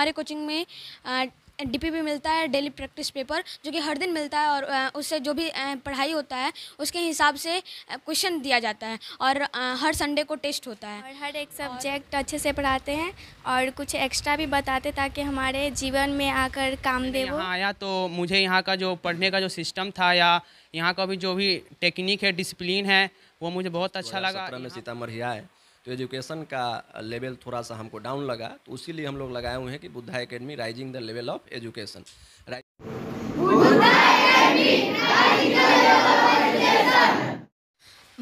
हमारे कोचिंग में डीपी भी मिलता है डेली प्रैक्टिस पेपर जो कि हर दिन मिलता है और उससे जो भी पढ़ाई होता है उसके हिसाब से क्वेश्चन दिया जाता है और हर संडे को टेस्ट होता है और हर एक सब्जेक्ट अच्छे से पढ़ाते हैं और कुछ एक्स्ट्रा भी बताते ताकि हमारे जीवन में आकर काम दे वो आया हाँ, तो मुझे यहाँ का जो पढ़ने का जो सिस्टम था या यहाँ का भी जो भी टेक्निक है डिसिप्लिन है वो मुझे बहुत अच्छा लगा सीतामढ़िया है एजुकेशन का लेवल थोड़ा सा हमको डाउन लगा तो उसी लिए हम लोग लगाए हुए हैं कि Buddha academy rising the level of education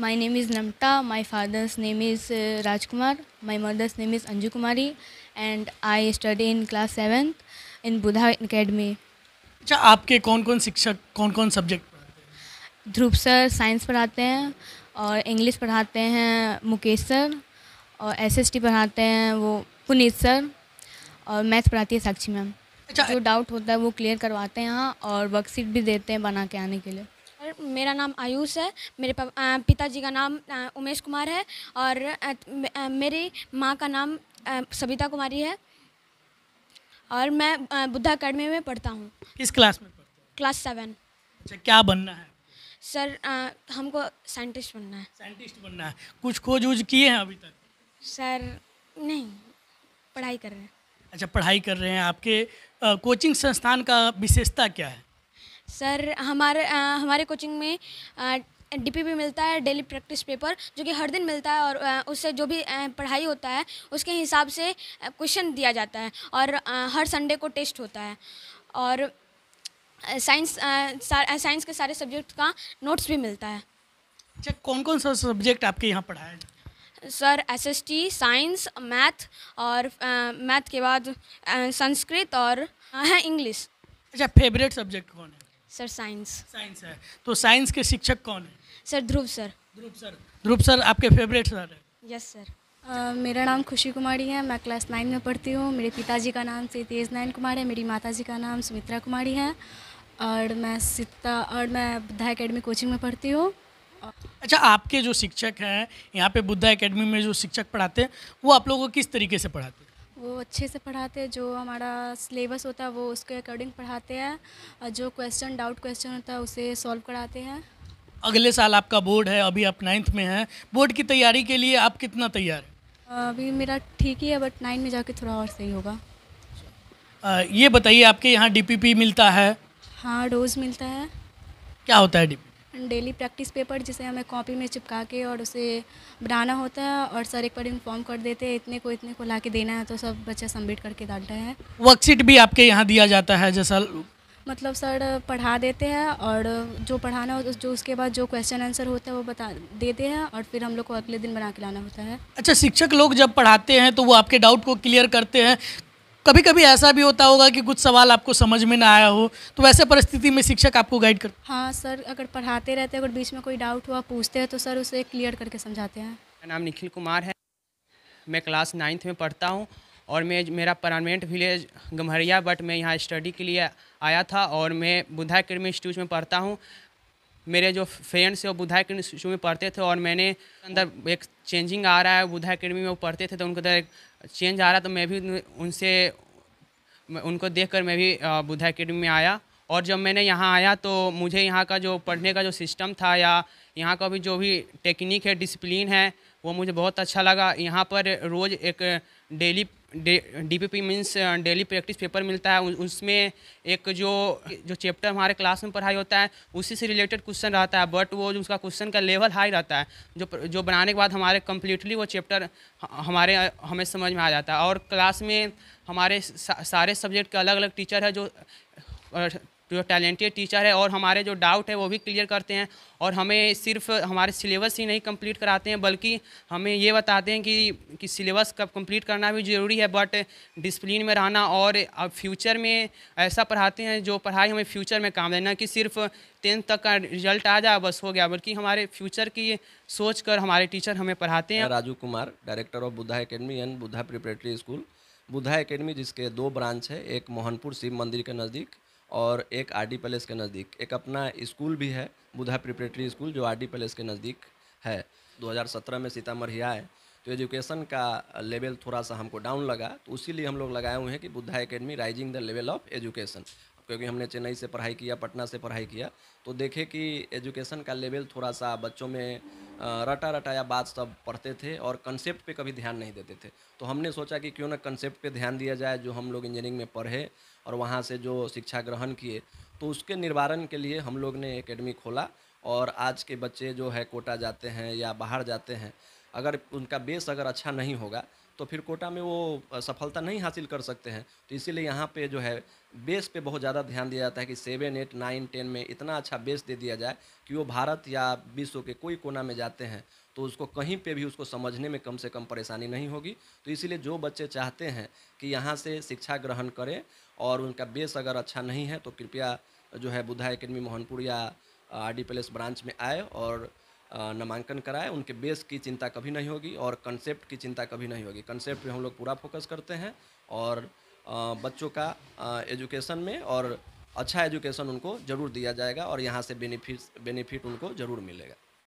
my name is Namta, my father's name is Rajkumar my mother's name is Anju Kumari and I study in class class in in Buddha अच्छा आपके कौन कौन शिक्षक कौन कौन सब्जेक्ट ध्रुव सर साइंस पढ़ाते हैं और इंग्लिश पढ़ाते हैं मुकेश सर और एसएसटी पढ़ाते हैं वो पुनीत सर और मैथ्स पढ़ाती है साक्षी मैम अच्छा जो डाउट होता है वो क्लियर करवाते हैं यहाँ और वर्कशीट भी देते हैं बना के आने के लिए मेरा नाम आयुष है मेरे पिताजी का नाम उमेश कुमार है और मेरी माँ का नाम सविता कुमारी है और मैं बुद्धा अकेडमी में पढ़ता हूँ किस क्लास में पढ़ते क्लास सेवन अच्छा क्या बनना है सर आ, हमको साइंटिस्ट बनना है साइंटिस्ट बनना है कुछ खोज वोज किए हैं अभी तक सर नहीं पढ़ाई कर रहे हैं अच्छा पढ़ाई कर रहे हैं आपके आ, कोचिंग संस्थान का विशेषता क्या है सर हमारे आ, हमारे कोचिंग में डीपीपी मिलता है डेली प्रैक्टिस पेपर जो कि हर दिन मिलता है और उससे जो भी पढ़ाई होता है उसके हिसाब से क्वेश्चन दिया जाता है और हर संडे को टेस्ट होता है और साइंस साइंस के सारे सब्जेक्ट का नोट्स भी मिलता है अच्छा कौन कौन सा सब्जेक्ट आपके यहाँ पढ़ाया जाता है सर एसएसटी साइंस मैथ और मैथ के बाद संस्कृत और है इंग्लिश अच्छा फेवरेट सब्जेक्ट कौन है सर साइंस साइंस है तो साइंस के शिक्षक कौन है sir Dhruv sir Dhruv sir Dhruv sir आपके फेवरेट सर है यस सर Uh, मेरा नाम खुशी कुमारी है मैं क्लास नाइन में पढ़ती हूँ मेरे पिताजी का नाम से तेज नारायण कुमार है मेरी माताजी का नाम सुमित्रा कुमारी है और मैं सीता और मैं बुद्धा अकेडमी कोचिंग में पढ़ती हूँ अच्छा आपके जो शिक्षक हैं यहाँ पे बुद्धा एकेडमी में जो शिक्षक पढ़ाते हैं वो आप लोगों को किस तरीके से पढ़ाते हैं वो अच्छे से पढ़ाते हैं जो हमारा सिलेबस होता है वो उसके अकॉर्डिंग पढ़ाते हैं और जो क्वेश्चन डाउट क्वेश्चन होता है उसे सॉल्व कराते हैं अगले साल आपका बोर्ड है अभी आप नाइन्थ में हैं बोर्ड की तैयारी के लिए आप कितना तैयार है अभी मेरा ठीक ही है बट नाइन में जाके थोड़ा और सही होगा आ, अच्छा। ये बताइए आपके यहाँ डी मिलता है हाँ डोज मिलता है क्या होता है D and daily practice paper जिसे हमें कॉपी में चिपका के और उसे बनाना होता है और सर एक बार इन्फॉर्म कर देते हैं इतने को इतने को ला के देना है तो सब बच्चा सबमिट करके डालते हैं वर्कशीट भी आपके यहाँ दिया जाता है जैसा मतलब सर पढ़ा देते हैं और जो पढ़ाना हो जो उसके बाद जो क्वेश्चन आंसर होता है वो बता देते हैं और फिर हम लोग को अगले दिन बना के लाना होता है अच्छा शिक्षक लोग जब पढ़ाते हैं तो वो आपके डाउट को क्लियर करते हैं कभी कभी ऐसा भी होता होगा कि कुछ सवाल आपको समझ में ना आया हो तो वैसे परिस्थिति में शिक्षक आपको गाइड कर हाँ सर अगर पढ़ाते रहते हैं अगर बीच में कोई डाउट हुआ पूछते हैं तो सर उसे क्लियर करके समझाते हैं मेरा नाम निखिल कुमार है मैं क्लास नाइन्थ में पढ़ता हूँ और मैं मेरा परमानेंट विलेज गम्हरिया बट मैं यहाँ स्टडी के लिए आया था और मैं बुद्धा अकेडमी इंस्टीट्यूट में पढ़ता हूँ मेरे जो फ्रेंड्स थे वो बुधा अकेडमी शुरू में पढ़ते थे और मैंने अंदर एक चेंजिंग आ रहा है बुधा अकेडमी में वो पढ़ते थे तो उनके अंदर एक चेंज आ रहा तो मैं भी उनसे उनको देख कर मैं भी बुधा अकेडमी में आया और जब मैंने यहाँ आया तो मुझे यहाँ का जो पढ़ने का जो सिस्टम था या यहाँ का भी जो भी टेक्निक है डिसिप्लिन है वो मुझे बहुत अच्छा लगा यहाँ पर रोज़ एक daily D P P means daily practice paper मिलता है उसमें एक जो जो चैप्टर हमारे क्लास में पढ़ाई होता है उसी से रिलेटेड क्वेश्चन रहता है बट वो जो उसका क्वेश्चन का लेवल हाई रहता है जो जो बनाने के बाद हमारे कम्प्लीटली वो चैप्टर हमारे हमें समझ में आ जाता है और क्लास में हमारे सारे सब्जेक्ट के अलग अलग टीचर है जो जो टैलेंटेड टीचर है और हमारे जो डाउट है वो भी क्लियर करते हैं और हमें सिर्फ हमारे सिलेबस ही नहीं कंप्लीट कराते हैं बल्कि हमें ये बताते हैं कि कि सिलेबस कब कंप्लीट करना भी ज़रूरी है बट डिसप्लिन में रहना और अब फ्यूचर में ऐसा पढ़ाते हैं जो पढ़ाई हमें फ्यूचर में काम देना कि सिर्फ टेंथ तक का रिजल्ट आ जाए बस हो गया बल्कि हमारे फ्यूचर की सोच कर हमारे टीचर हमें पढ़ाते हैं Raju Kumar director of Buddha academy and Buddha preparatory school Buddha academy जिसके दो ब्रांच है एक मोहनपुर शिव मंदिर के नज़दीक और एक आर डी पैलेस के नज़दीक एक अपना स्कूल भी है बुधा प्रिपरेटरी स्कूल जो आर डी पैलेस के नज़दीक है 2017 में सीतामढ़ी आए तो एजुकेशन का लेवल थोड़ा सा हमको डाउन लगा तो उसी हम लोग लगाए हुए हैं कि Buddha academy rising the level of education क्योंकि हमने चेन्नई से पढ़ाई किया पटना से पढ़ाई किया तो देखे कि एजुकेशन का लेवल थोड़ा सा बच्चों में रटा रटाया बात सब पढ़ते थे और कंसेप्ट पे कभी ध्यान नहीं देते थे तो हमने सोचा कि क्यों ना कंसेप्ट पे ध्यान दिया जाए जो हम लोग इंजीनियरिंग में पढ़े और वहाँ से जो शिक्षा ग्रहण किए तो उसके निवारण के लिए हम लोग ने एकेडमी खोला और आज के बच्चे जो है कोटा जाते हैं या बाहर जाते हैं अगर उनका बेस अगर अच्छा नहीं होगा तो फिर कोटा में वो सफलता नहीं हासिल कर सकते हैं तो इसीलिए यहाँ पे जो है बेस पे बहुत ज़्यादा ध्यान दिया जाता है कि सेवन एट नाइन टेन में इतना अच्छा बेस दे दिया जाए कि वो भारत या विश्व के कोई कोना में जाते हैं तो उसको कहीं पे भी उसको समझने में कम से कम परेशानी नहीं होगी तो इसीलिए जो बच्चे चाहते हैं कि यहाँ से शिक्षा ग्रहण करें और उनका बेस अगर अच्छा नहीं है तो कृपया जो है बुद्धा एकेडमी मोहनपुर या आर डी ब्रांच में आए और नामांकन कराए उनके बेस की चिंता कभी नहीं होगी और कंसेप्ट की चिंता कभी नहीं होगी कंसेप्ट हम लोग पूरा फोकस करते हैं और बच्चों का एजुकेशन में और अच्छा एजुकेशन उनको ज़रूर दिया जाएगा और यहाँ से बेनिफिट बेनिफिट उनको ज़रूर मिलेगा